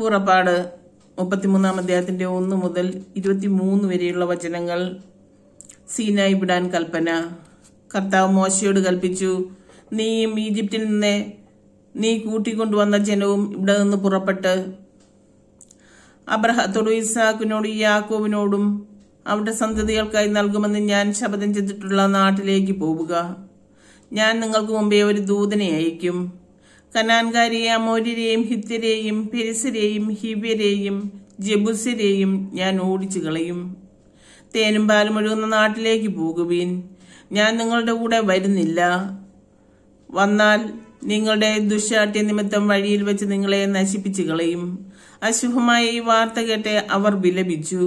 പുറപ്പാട് മുപ്പത്തിമൂന്നാം അധ്യായത്തിന്റെ ഒന്ന് മുതൽ ഇരുപത്തിമൂന്ന് വരെയുള്ള വചനങ്ങൾ സീനായി വിടാൻ കൽപ്പന കർത്താവ് മോശയോട് കൽപ്പിച്ചു നീയും ഈജിപ്തിൽ നിന്ന് നീ കൂട്ടിക്കൊണ്ടുവന്ന ജനവും ഇവിടെ നിന്ന് പുറപ്പെട്ട് അബ്രഹത്തോടും ഇസാഖിനോടും യാക്കോവിനോടും അവരുടെ സന്തതികൾക്കായി നൽകുമെന്ന് ഞാൻ ശപഥം ചെയ്തിട്ടുള്ള നാട്ടിലേക്ക് പോവുക ഞാൻ നിങ്ങൾക്ക് മുമ്പേ ഒരു ദൂതനെ അയക്കും കനാൻകാരെ അമോര്യരെയും ഹിത്യരെയും പെരിസരെയും ഹിവ്യരെയും ജബുസരെയും ഞാൻ ഓടിച്ചു കളയും തേനും പാലും ഒഴുകുന്ന നാട്ടിലേക്ക് പോകുവീൻ ഞാൻ നിങ്ങളുടെ കൂടെ വരുന്നില്ല വന്നാൽ നിങ്ങളുടെ ദുശാട്ട്യ നിമിത്തം വഴിയിൽ വെച്ച് നിങ്ങളെ നശിപ്പിച്ചു കളയും അശുഭമായ ഈ വാർത്ത കേട്ട് അവർ വിലപിച്ചു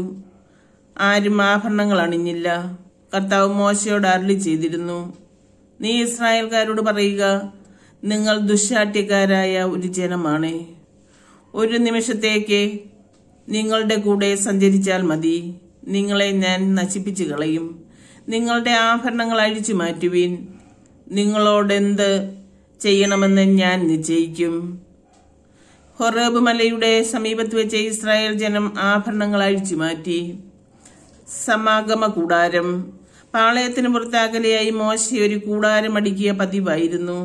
ആരും ആഭരണങ്ങൾ അണിഞ്ഞില്ല കർത്താവ് മോശയോട് അരളി ചെയ്തിരുന്നു നീ ഇസ്രായേൽക്കാരോട് പറയുക നിങ്ങൾ ദുശാഠ്യക്കാരായ ഒരു ജനമാണ് ഒരു നിമിഷത്തേക്ക് നിങ്ങളുടെ കൂടെ സഞ്ചരിച്ചാൽ മതി നിങ്ങളെ ഞാൻ നശിപ്പിച്ചു കളയും നിങ്ങളുടെ ആഭരണങ്ങൾ അഴിച്ചു മാറ്റുവീൻ നിങ്ങളോടെന്ത് ചെയ്യണമെന്ന് ഞാൻ നിശ്ചയിക്കും ഹൊറേബ് മലയുടെ സമീപത്ത് വെച്ച് ഇസ്രായേൽ ജനം ആഭരണങ്ങൾ അഴിച്ചു മാറ്റി സമാഗമ കൂടാരം പാളയത്തിന് പുറത്താകലെയായി മോശ ഒരു കൂടാരം അടുക്കിയ പതിവായിരുന്നു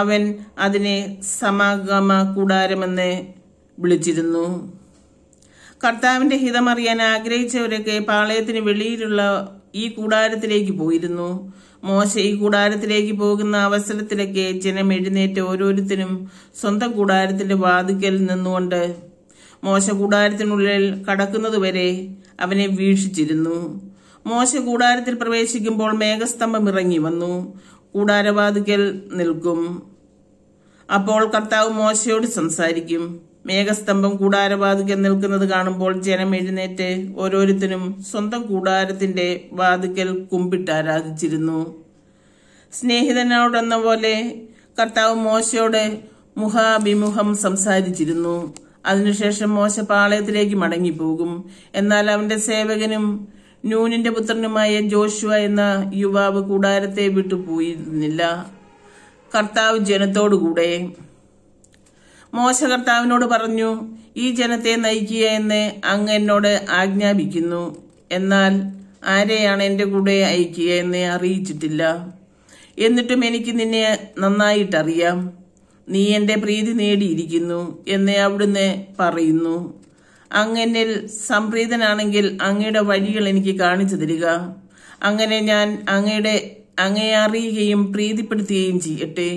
അവൻ അതിനെ സമാഗമ കൂടാരമെന്ന് വിളിച്ചിരുന്നു കർത്താവിന്റെ ഹിതമറിയാൻ ആഗ്രഹിച്ചവരൊക്കെ പാളയത്തിന് വെളിയിലുള്ള ഈ കൂടാരത്തിലേക്ക് പോയിരുന്നു മോശ ഈ കൂടാരത്തിലേക്ക് പോകുന്ന അവസരത്തിലൊക്കെ ജനം എഴുന്നേറ്റ് ഓരോരുത്തരും സ്വന്തം കൂടാരത്തിന്റെ വാതിക്കൽ നിന്നുകൊണ്ട് മോശ കൂടാരത്തിനുള്ളിൽ കടക്കുന്നതുവരെ അവനെ വീക്ഷിച്ചിരുന്നു മോശ കൂടാരത്തിൽ പ്രവേശിക്കുമ്പോൾ മേഘസ്തംഭം ഇറങ്ങി വന്നു കൂടാരവാതിക്കൽ നിൽക്കും അപ്പോൾ കർത്താവ് മോശയോട് സംസാരിക്കും മേഘസ്തംഭം കൂടാരവാതിക്കൽ നിൽക്കുന്നത് കാണുമ്പോൾ ജനം എഴുന്നേറ്റ് ഓരോരുത്തരും സ്വന്തം കൂടാരത്തിന്റെ വാതിക്കൽ കുമ്പിട്ട് ആരാധിച്ചിരുന്നു സ്നേഹിതനോടെന്ന പോലെ കർത്താവ് മോശയോട് മുഖാഭിമുഖം സംസാരിച്ചിരുന്നു അതിനുശേഷം മോശ പാളയത്തിലേക്ക് മടങ്ങിപ്പോകും എന്നാൽ അവന്റെ സേവകനും നൂനിന്റെ പുത്രനുമായ ജോഷുവ എന്ന യുവാവ് കൂടാരത്തെ വിട്ടു പോയിരുന്നില്ല കർത്താവ് ജനത്തോടുകൂടെ മോശ കർത്താവിനോട് പറഞ്ഞു ഈ ജനത്തെ നയിക്കുക എന്ന് അങ്ങ് എന്നോട് ആജ്ഞാപിക്കുന്നു എന്നാൽ ആരെയാണ് എൻ്റെ കൂടെ അയക്കുക എന്ന് അറിയിച്ചിട്ടില്ല എന്നിട്ടും എനിക്ക് നിന്നെ നന്നായിട്ടറിയാം നീ എൻ്റെ പ്രീതി നേടിയിരിക്കുന്നു എന്ന് അവിടുന്ന് പറയുന്നു അങ്ങനിൽ സംപ്രീതനാണെങ്കിൽ അങ്ങയുടെ വഴികൾ എനിക്ക് കാണിച്ചു തരിക അങ്ങനെ ഞാൻ അങ്ങയുടെ അങ്ങയെ അറിയുകയും പ്രീതിപ്പെടുത്തുകയും ചെയ്യട്ടെ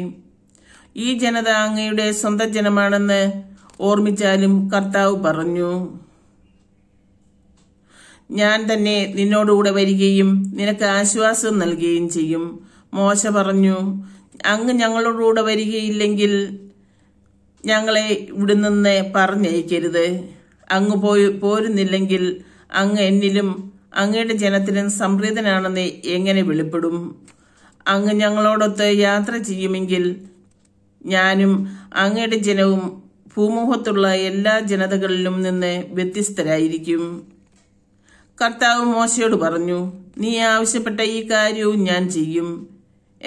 ഈ ജനത അങ്ങയുടെ സ്വന്തം ജനമാണെന്ന് ഓർമ്മിച്ചാലും കർത്താവ് പറഞ്ഞു ഞാൻ തന്നെ നിന്നോടുകൂടെ വരികയും നിനക്ക് ആശ്വാസം നൽകുകയും ചെയ്യും മോശ പറഞ്ഞു അങ്ങ് ഞങ്ങളോടുകൂടെ വരികയില്ലെങ്കിൽ ഞങ്ങളെ ഇവിടെ നിന്ന് പറഞ്ഞയക്കരുത് അങ്ങ് പോയി പോരുന്നില്ലെങ്കിൽ അങ്ങ് എന്നിലും അങ്ങയുടെ ജനത്തിലും സംപ്രീതനാണെന്ന് എങ്ങനെ വെളിപ്പെടും അങ്ങ് ഞങ്ങളോടൊത്ത് യാത്ര ചെയ്യുമെങ്കിൽ ഞാനും അങ്ങയുടെ ജനവും ഭൂമുഖത്തുള്ള എല്ലാ ജനതകളിലും നിന്ന് വ്യത്യസ്തരായിരിക്കും കർത്താവ് മോശയോട് പറഞ്ഞു നീ ആവശ്യപ്പെട്ട ഈ കാര്യവും ഞാൻ ചെയ്യും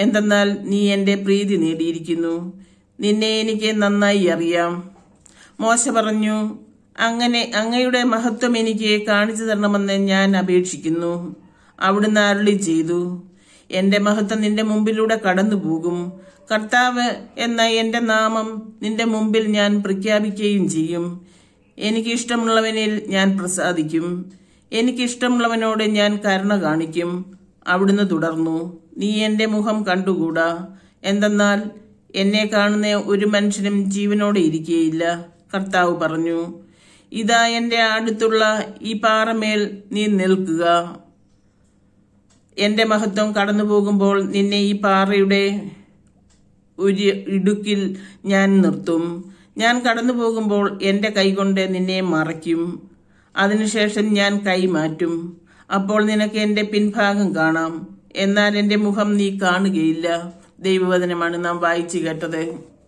എന്തെന്നാൽ നീ എൻ്റെ പ്രീതി നേടിയിരിക്കുന്നു നിന്നെ എനിക്ക് നന്നായി അറിയാം മോശ പറഞ്ഞു അങ്ങനെ അങ്ങയുടെ മഹത്വം എനിക്ക് കാണിച്ചു തരണമെന്ന് ഞാൻ അപേക്ഷിക്കുന്നു അവിടുന്ന് അരുളി ചെയ്തു എന്റെ മഹത്വം നിന്റെ മുമ്പിലൂടെ കടന്നു പോകും കർത്താവ് എന്ന എന്റെ നാമം നിന്റെ മുമ്പിൽ ഞാൻ പ്രഖ്യാപിക്കുകയും ചെയ്യും എനിക്കിഷ്ടമുള്ളവനിൽ ഞാൻ പ്രസാദിക്കും എനിക്കിഷ്ടമുള്ളവനോട് ഞാൻ കരുണ കാണിക്കും അവിടുന്ന് തുടർന്നു നീ എന്റെ മുഖം കണ്ടുകൂടാ എന്തെന്നാൽ എന്നെ കാണുന്ന ഒരു മനുഷ്യനും ജീവനോടെ ഇരിക്കുകയില്ല കർത്താവ് പറഞ്ഞു ഇതാ എൻ്റെ അടുത്തുള്ള ഈ പാറമേൽ നീ നിൽക്കുക എൻ്റെ മഹത്വം കടന്നു പോകുമ്പോൾ നിന്നെ ഈ പാറയുടെ ഒരു ഇടുക്കിൽ ഞാൻ നിർത്തും ഞാൻ കടന്നു പോകുമ്പോൾ എൻ്റെ കൈകൊണ്ട് നിന്നെ മറയ്ക്കും അതിനുശേഷം ഞാൻ കൈമാറ്റും അപ്പോൾ നിനക്ക് എൻ്റെ പിൻഭാഗം കാണാം എന്നാൽ എൻ്റെ മുഖം നീ കാണുകയില്ല ദൈവവചനമാണ് നാം വായിച്ചു കേട്ടത്